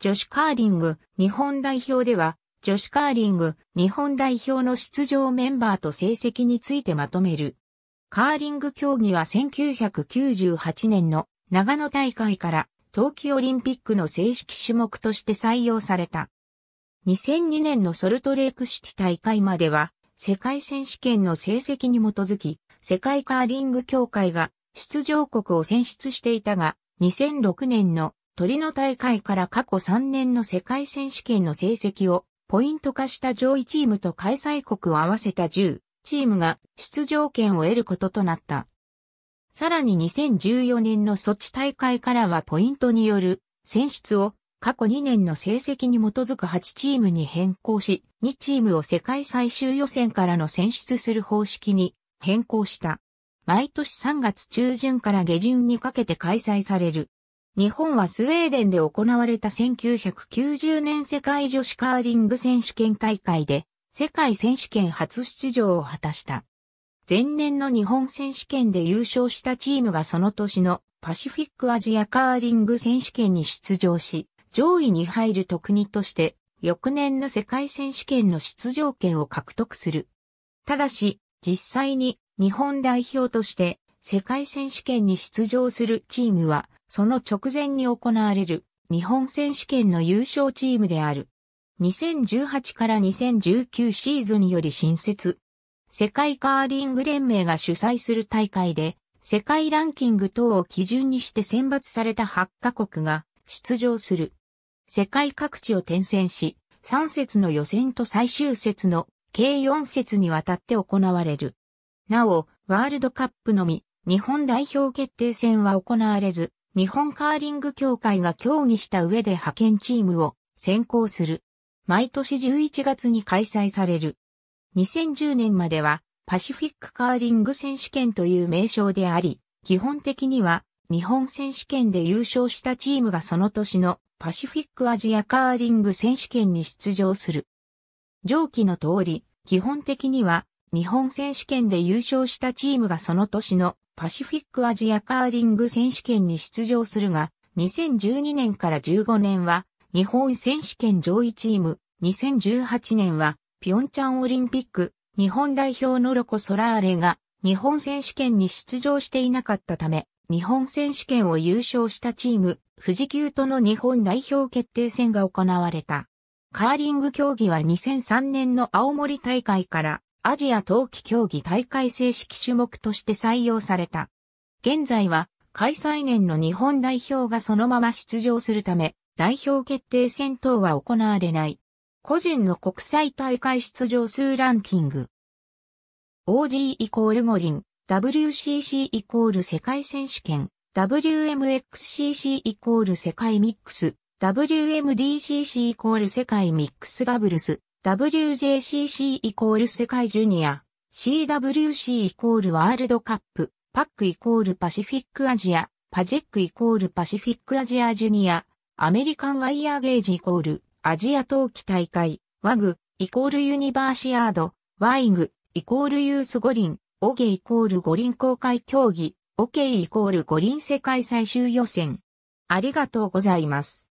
女子カーリング日本代表では、女子カーリング日本代表の出場メンバーと成績についてまとめる。カーリング競技は1998年の長野大会から冬季オリンピックの正式種目として採用された。2002年のソルトレークシティ大会までは世界選手権の成績に基づき世界カーリング協会が出場国を選出していたが2006年の鳥の大会から過去3年の世界選手権の成績をポイント化した上位チームと開催国を合わせた10チームが出場権を得ることとなった。さらに2014年のソチ大会からはポイントによる選出を過去2年の成績に基づく8チームに変更し、2チームを世界最終予選からの選出する方式に変更した。毎年3月中旬から下旬にかけて開催される日本はスウェーデンで行われた1990年世界女子カーリング選手権大会で世界選手権初出場を果たした。前年の日本選手権で優勝したチームがその年のパシフィックアジアカーリング選手権に出場し、上位に入る特国として翌年の世界選手権の出場権を獲得する。ただし、実際に日本代表として世界選手権に出場するチームはその直前に行われる日本選手権の優勝チームである。2018から2019シーズンより新設。世界カーリング連盟が主催する大会で、世界ランキング等を基準にして選抜された8カ国が出場する。世界各地を転戦し、3節の予選と最終節の計4節にわたって行われる。なお、ワールドカップのみ、日本代表決定戦は行われず、日本カーリング協会が協議した上で派遣チームを選考する。毎年11月に開催される。2010年まではパシフィックカーリング選手権という名称であり、基本的には日本選手権で優勝したチームがその年のパシフィックアジアカーリング選手権に出場する。上記の通り、基本的には日本選手権で優勝したチームがその年のパシフィックアジアカーリング選手権に出場するが、2012年から15年は日本選手権上位チーム、2018年はピョンチャンオリンピック日本代表のロコ・ソラーレが日本選手権に出場していなかったため、日本選手権を優勝したチーム、富士急との日本代表決定戦が行われた。カーリング競技は2003年の青森大会からアジア冬季競技大会正式種目として採用された。現在は開催年の日本代表がそのまま出場するため、代表決定戦等は行われない。個人の国際大会出場数ランキング。OG イコール五輪、WCC イコール世界選手権、WMXCC イコール世界ミックス、WMDCC イコール世界ミックスダブルス、WJCC イコール世界ジュニア、CWC イコールワールドカップ、パックイコールパシフィックアジア、パジェックイコールパシフィックアジアジュニア、アメリカンワイヤーゲージイコール、アジア冬季大会、ワグ、イコールユニバーシアード、ワイグ、イコールユース五輪、オゲイコール五輪公開競技、オケイイコール五輪世界最終予選。ありがとうございます。